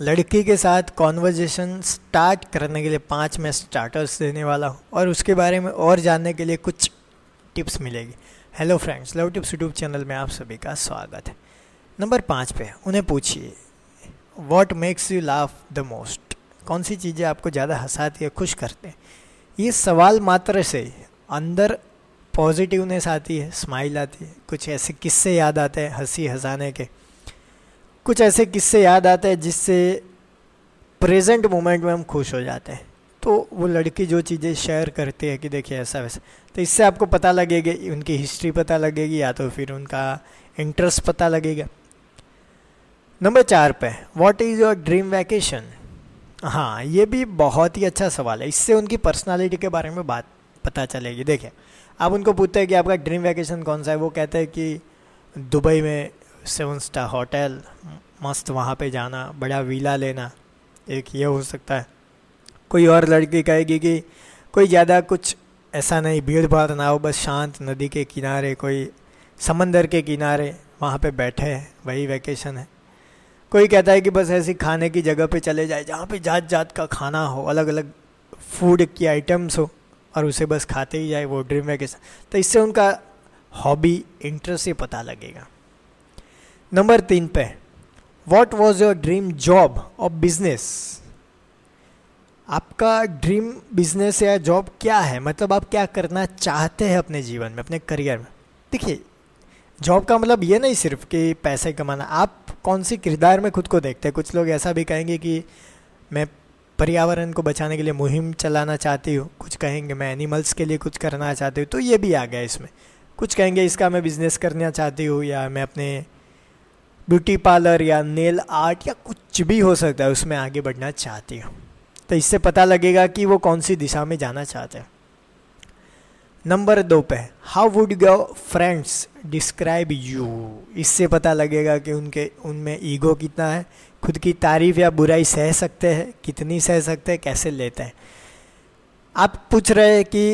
लड़की के साथ कॉन्वर्जेसन स्टार्ट करने के लिए पाँच मैं स्टार्टर्स देने वाला हूँ और उसके बारे में और जानने के लिए कुछ टिप्स मिलेगी hello friends love tips YouTube channel में आप सभी का स्वागत है नंबर पाँच पे उन्हें पूछिए what makes you laugh the most कौन सी चीज़ें आपको ज़्यादा हंसाती है खुश करते हैं ये सवाल मात्र से अंदर पॉजिटिवनेस आती है स्माइल आती है कुछ ऐसे किस्से याद आते हैं हंसी हंसाने के कुछ ऐसे किस्से याद आते हैं जिससे प्रेजेंट मोमेंट में हम खुश हो जाते हैं तो वो लड़की जो चीज़ें शेयर करती है कि देखिए ऐसा वैसा तो इससे आपको पता लगेगा उनकी हिस्ट्री पता लगेगी या तो फिर उनका इंटरेस्ट पता लगेगा नंबर चार पे what is your dream vacation हाँ ये भी बहुत ही अच्छा सवाल है इससे उनकी पर्सनालिटी के बारे में बात पता चलेगी देखिए आप उनको पूछते हैं कि आपका ड्रीम वैकेशन कौन सा है वो कहते हैं कि दुबई में सेवन स्टार होटल मस्त वहाँ पे जाना बड़ा वीला लेना एक ये हो सकता है कोई और लड़की कहेगी कि कोई ज़्यादा कुछ ऐसा नहीं भीड़ भाड़ ना हो बस शांत नदी के किनारे कोई समंदर के किनारे वहाँ पे बैठे हैं वही वैकेशन है कोई कहता है कि बस ऐसी खाने की जगह पे चले जाए जहाँ पे जात जात का खाना हो अलग अलग फूड की आइटम्स हो और उसे बस खाते ही जाए वो ड्रीम वैकेशन तो इससे उनका हॉबी इंटरेस्ट ही पता लगेगा नंबर तीन पे what was your dream job और बिजनेस आपका ड्रीम बिजनेस या जॉब क्या है मतलब आप क्या करना चाहते हैं अपने जीवन में अपने करियर में देखिए जॉब का मतलब ये नहीं सिर्फ कि पैसे कमाना आप कौन सी किरदार में खुद को देखते हैं कुछ लोग ऐसा भी कहेंगे कि मैं पर्यावरण को बचाने के लिए मुहिम चलाना चाहती हूँ कुछ कहेंगे मैं एनिमल्स के लिए कुछ करना चाहती हूँ तो ये भी आ गया इसमें कुछ कहेंगे इसका मैं बिज़नेस करना चाहती हूँ या मैं अपने ब्यूटी पार्लर या नेल आर्ट या कुछ भी हो सकता है उसमें आगे बढ़ना चाहती हो तो इससे पता लगेगा कि वो कौन सी दिशा में जाना चाहते हैं नंबर दो पे how would your friends describe you इससे पता लगेगा कि उनके उनमें ईगो कितना है खुद की तारीफ या बुराई सह सकते हैं कितनी सह सकते हैं कैसे लेते हैं आप पूछ रहे हैं कि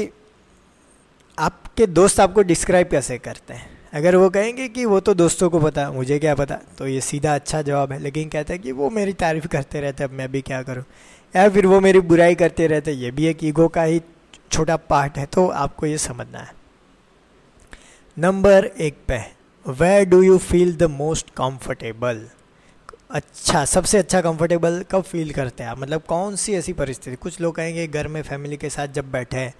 आपके दोस्त आपको डिस्क्राइब कैसे करते हैं अगर वो कहेंगे कि वो तो दोस्तों को पता मुझे क्या पता तो ये सीधा अच्छा जवाब है लेकिन कहता है कि वो मेरी तारीफ़ करते रहते अब मैं भी क्या करूँ या फिर वो मेरी बुराई करते रहते ये भी एक ईगो का ही छोटा पार्ट है तो आपको ये समझना है नंबर एक पे where do you feel the most comfortable अच्छा सबसे अच्छा कंफर्टेबल कब फील करते हैं आप मतलब कौन सी ऐसी परिस्थिति कुछ लोग कहेंगे घर में फैमिली के साथ जब बैठे हैं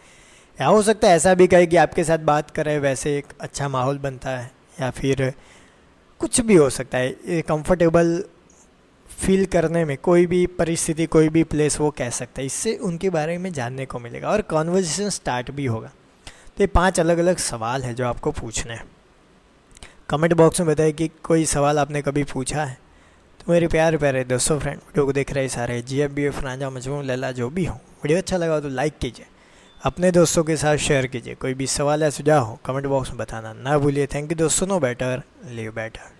या हो सकता है ऐसा भी कहे कि आपके साथ बात करें वैसे एक अच्छा माहौल बनता है या फिर कुछ भी हो सकता है कंफर्टेबल फील करने में कोई भी परिस्थिति कोई भी प्लेस वो कह सकता है इससे उनके बारे में जानने को मिलेगा और कॉन्वर्जेसन स्टार्ट भी होगा तो ये पाँच अलग अलग सवाल है जो आपको पूछने हैं कमेंट बॉक्स में बताए कि कोई सवाल आपने कभी पूछा है तो मेरे प्यार प्यारे दोस्तों फ्रेंड वीडियो को देख रहे सारे जी एफ बी एफ राजा मजमू लैला जो भी हो वीडियो अच्छा लगा तो लाइक कीजिए अपने दोस्तों के साथ शेयर कीजिए कोई भी सवाल या सुझाव हो कमेंट बॉक्स में बताना ना भूलिए थैंक यू दोस्तों नो बेटर लिव बेटर